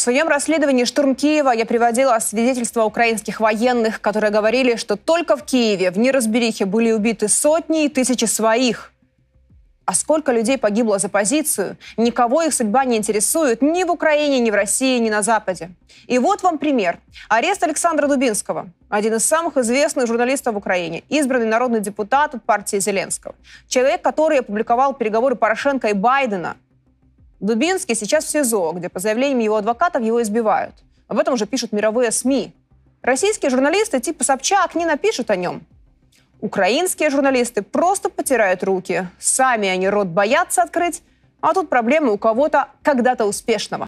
В своем расследовании «Штурм Киева» я приводила свидетельства украинских военных, которые говорили, что только в Киеве в неразберихе были убиты сотни и тысячи своих. А сколько людей погибло за позицию? Никого их судьба не интересует ни в Украине, ни в России, ни на Западе. И вот вам пример. Арест Александра Дубинского, один из самых известных журналистов в Украине, избранный народный депутат от партии Зеленского. Человек, который опубликовал переговоры Порошенко и Байдена – Дубинский сейчас в СИЗО, где, по заявлениям его адвокатов, его избивают. Об этом уже пишут мировые СМИ. Российские журналисты типа Собчак не напишут о нем. Украинские журналисты просто потирают руки. Сами они рот боятся открыть, а тут проблемы у кого-то когда-то успешного.